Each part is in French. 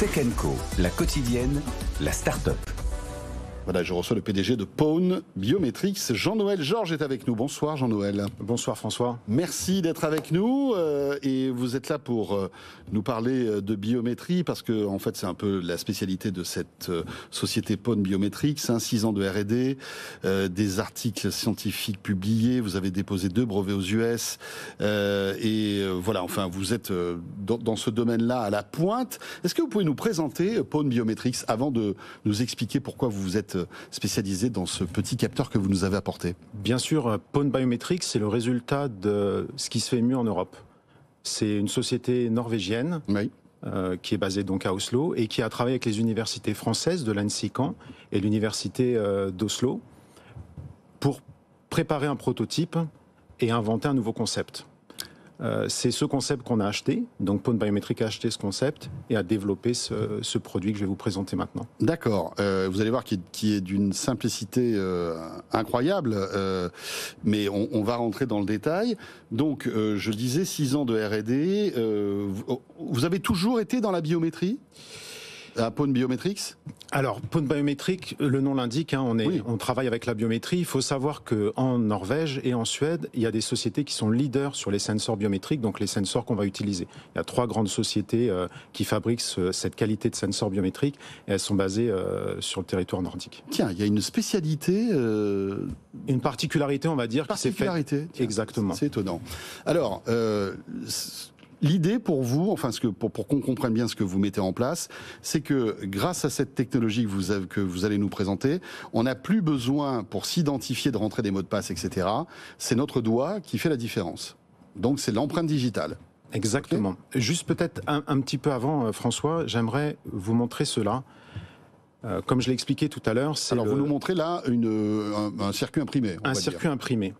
Tech Co, la quotidienne, la start-up. Voilà, je reçois le PDG de Pawn Biometrics, Jean-Noël Georges est avec nous. Bonsoir Jean-Noël. Bonsoir François. Merci d'être avec nous euh, et vous êtes là pour euh, nous parler euh, de biométrie parce que en fait c'est un peu la spécialité de cette société Pawn Biometrics, 6 hein, ans de R&D, des articles scientifiques publiés, vous avez déposé deux brevets aux US et voilà, enfin vous êtes dans, ce domaine-là à la pointe. Est-ce que vous pouvez nous présenter euh, Pone Biometrics avant de nous expliquer pourquoi vous vous êtes euh, spécialisé dans ce petit capteur que vous nous avez apporté Bien sûr, euh, Pone Biometrics, c'est le résultat de ce qui se fait mieux en Europe. C'est une société norvégienne qui est basée donc à Oslo et qui a travaillé avec les universités françaises de l'ANSI can et l'université d'Oslo pour préparer un prototype et inventer un nouveau concept. Euh, c'est ce concept qu'on a acheté. Donc Pone Biométrique a acheté ce concept et a développé ce, produit que je vais vous présenter maintenant. D'accord. Euh, vous allez voir qu'il est d'une simplicité euh, incroyable, mais on, va rentrer dans le détail. Donc, je disais, 6 ans de R&D. vous avez toujours été dans la biométrie euh, à Paune Biometrics Alors, pone Biometrics, le nom l'indique, hein, on, on travaille avec la biométrie. Il faut savoir qu'en Norvège et en Suède, il y a des sociétés qui sont leaders sur les sensors biométriques, donc les sensors qu'on va utiliser. Il y a trois grandes sociétés euh, qui fabriquent cette qualité de sensors biométriques et elles sont basées euh, sur le territoire nordique. Tiens, il y a une spécialité. Une particularité, on va dire, particularité, qui s'est faite. Exactement. C'est étonnant. Alors, L'idée pour vous, enfin ce que, pour, qu'on comprenne bien ce que vous mettez en place, c'est que grâce à cette technologie que vous, allez nous présenter, on n'a plus besoin pour s'identifier de rentrer des mots de passe, etc. C'est notre doigt qui fait la différence. Donc c'est l'empreinte digitale. Exactement. Juste peut-être un, petit peu avant, euh, François, j'aimerais vous montrer cela. Euh, comme je l'ai expliqué tout à l'heure, c'est alors vous nous montrez là euh, un, circuit imprimé. un circuit imprimé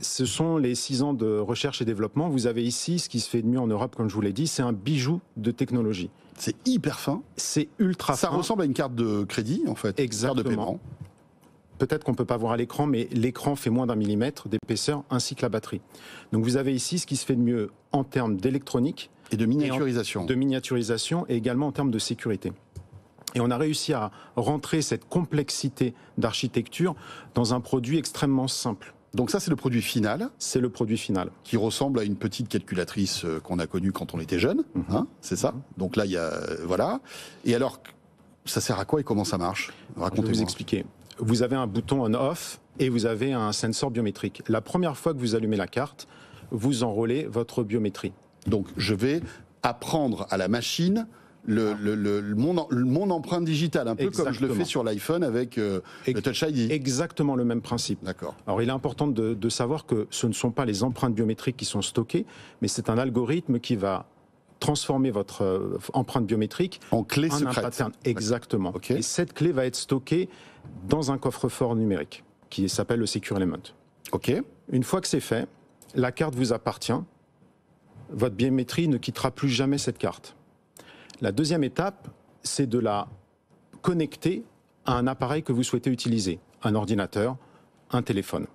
ce sont les six ans de recherche et développement. Vous avez ici ce qui se fait de mieux en Europe, comme je vous l'ai dit, c'est un bijou de technologie. C'est hyper fin. C'est ultra fin. Ça ressemble à une carte de crédit, en fait. Exactement. de paiement. Peut-être qu'on peut pas voir à l'écran, mais l'écran fait moins d'un millimètre d'épaisseur, ainsi que la batterie. Donc vous avez ici ce qui se fait de mieux en termes d'électronique. Et de miniaturisation. de miniaturisation et également en termes de sécurité. Et on a réussi à rentrer cette complexité d'architecture dans un produit extrêmement simple. Donc ça, c'est le produit final. C'est le produit final. Qui ressemble à une petite calculatrice euh, qu'on a connue quand on était jeune. Mhm. Hein, c'est ça. Mhm. Donc là, il y a euh, voilà. Et alors, ça sert à quoi et comment ça marche Racontez-moi. Je vais vous expliquer. Vous avez un bouton on/off et vous avez un sensor biométrique. La première fois que vous allumez la carte, vous enrôlez votre biométrie. Donc je vais apprendre à la machine le, ah. mon, empreinte digitale, un peu comme je le fais sur l'iPhone avec euh, le Touch ID. Exactement le même principe. D'accord. Alors il est important de, savoir que ce ne sont pas les empreintes biométriques qui sont stockées, mais c'est un algorithme qui va transformer votre euh, empreinte biométrique en clé secrète. Exactement. Et cette clé va être stockée dans un coffre-fort numérique qui s'appelle le Secure Element. Ok. Une fois que c'est fait, la carte vous appartient. Votre biométrie ne quittera plus jamais cette carte. La deuxième étape, c'est de la connecter à un appareil que vous souhaitez utiliser, un ordinateur, un téléphone.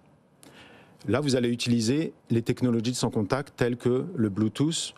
Là, vous allez utiliser les technologies de sans contact telles que le Bluetooth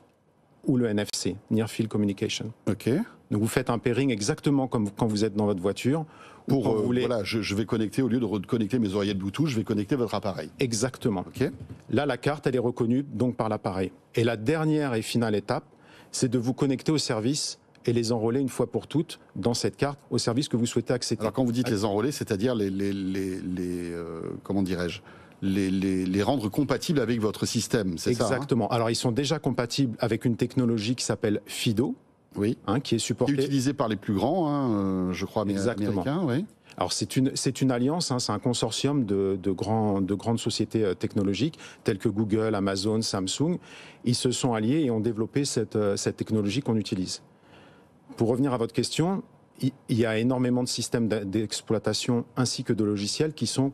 ou le NFC, Near Field Communication. OK. Donc vous faites un pairing exactement comme quand vous êtes dans votre voiture. Pour euh, voilà, je, je, vais connecter au lieu de reconnecter mes oreillettes Bluetooth, je vais connecter votre appareil. Exactement. Ok. Là, la carte, elle est reconnue donc par l'appareil. Et la dernière et finale étape, c'est de vous connecter au service et les enrôler une fois pour toutes dans cette carte au service que vous souhaitez accéder. Alors quand vous dites les enrôler, c'est-à-dire les, euh, comment dirais-je les, rendre compatibles avec votre système, c'est ça hein Exactement. Alors ils sont déjà compatibles avec une technologie qui s'appelle FIDO, oui. Hein, qui est supporté. utilisé par les plus grands, hein, euh, je crois, américains. Alors c'est une c'est une alliance, hein, c'est un consortium de, de grands de grandes sociétés euh, technologiques telles que Google, Amazon, Samsung. Ils se sont alliés et ont développé cette euh, cette technologie qu'on utilise. Pour revenir à votre question, il y a énormément de systèmes d'exploitation ainsi que de logiciels qui sont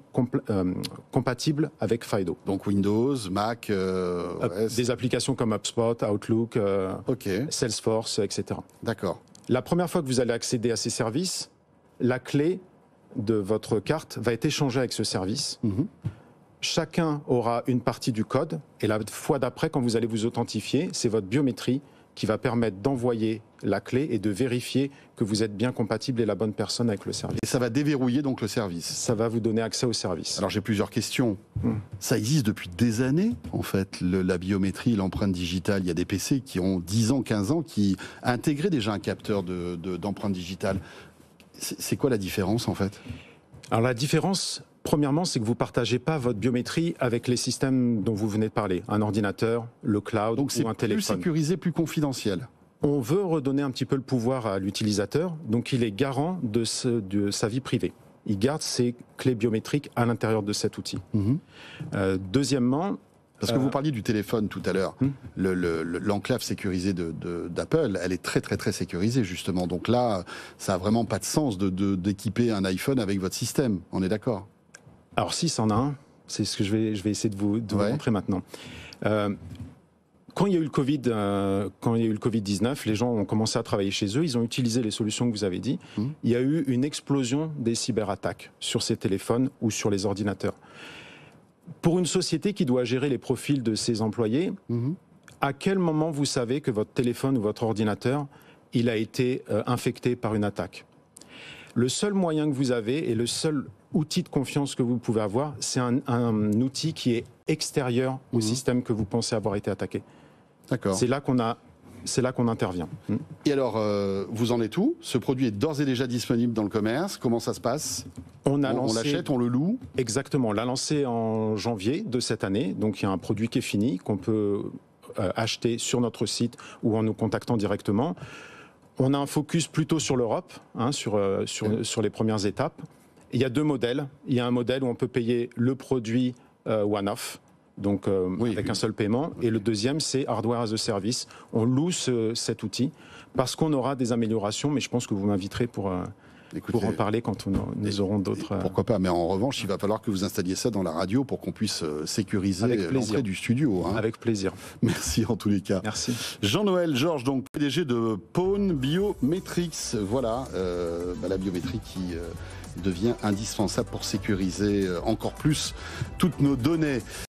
euh, compatibles avec FIDO. Donc Windows, Mac, euh, euh, des applications comme HubSpot, Outlook, Salesforce, etc. D'accord. La première fois que vous allez accéder à ces services, la clé de votre carte va être échangée avec ce service. Mm-hmm. Chacun aura une partie du code et la fois d'après, quand vous allez vous authentifier, c'est votre biométrie qui va permettre d'envoyer la clé et de vérifier que vous êtes bien compatible et la bonne personne avec le service. Et ça va déverrouiller donc le service Ça va vous donner accès au service. Alors j'ai plusieurs questions. Hmm. Ça existe depuis des années, en fait, la biométrie, l'empreinte digitale. Il y a des PC qui ont 10 ans, 15 ans, qui intégraient déjà un capteur d'empreinte de, digitale. C'est quoi la différence, en fait alors la différence, Premièrement, c'est que vous partagez pas votre biométrie avec les systèmes dont vous venez de parler, un ordinateur, le cloud ou un téléphone. c'est plus sécurisé, plus confidentiel. On veut redonner un petit peu le pouvoir à l'utilisateur, donc il est garant de, sa vie privée il garde ses clés biométriques à l'intérieur de cet outil. Mhm. Euh, deuxièmement, parce que vous euh, parliez du téléphone tout à l'heure, hmm. l'enclave sécurisée d'Apple, elle est très très très sécurisée justement. Donc là, ça a vraiment pas de sens d'équiper un iPhone avec votre système. On est d'accord alors, si, c'en a un. C'est ce que je vais, je vais essayer de vous, de montrer maintenant. Euh, quand il y a eu le Covid, euh, quand il eu le Covid 19, les gens ont commencé à travailler chez eux. Ils ont utilisé les solutions que vous avez dit. Mmh. Il y a eu une explosion des cyberattaques sur ces téléphones ou sur les ordinateurs. Pour une société qui doit gérer les profils de ses employés, mmh. à quel moment vous savez que votre téléphone ou votre ordinateur, il a été euh, infecté par une attaque Le seul moyen que vous avez et le seul outil de confiance que vous pouvez avoir, c'est un, outil qui est extérieur au mhm. système que vous pensez avoir été attaqué. D'accord. C'est là qu'on a c'est là qu'on intervient. Mhm. Et alors, euh, vous en êtes où Ce produit est d'ores et déjà disponible dans le commerce. Comment ça se passe On a on l'achète, on le loue Exactement. On l'a lancé en janvier de cette année. Donc, il y a un produit qui est fini, qu'on peut euh, acheter sur notre site ou en nous contactant directement. On a un focus plutôt sur l'Europe, hein, sur, euh, sur, sur, les premières étapes. Il y a deux modèles. Il y a un modèle où on peut payer le produit euh, one-off, donc euh, avec un seul paiement. Et le deuxième, c'est hardware as a service. On loue cet outil parce qu'on aura des améliorations, mais je pense que vous m'inviterez pour... Euh, pour en parler quand on, nous aurons d'autres. Pourquoi pas Mais en revanche, il va falloir que vous installiez ça dans la radio pour qu'on puisse sécuriser l'entrée du studio. Hein. Avec plaisir. Merci en tous les cas. Merci. Jean-Noël Georges, donc PDG de Pawn Biometrics. Voilà, bah, la biométrie qui devient indispensable pour sécuriser euh, encore plus toutes nos données.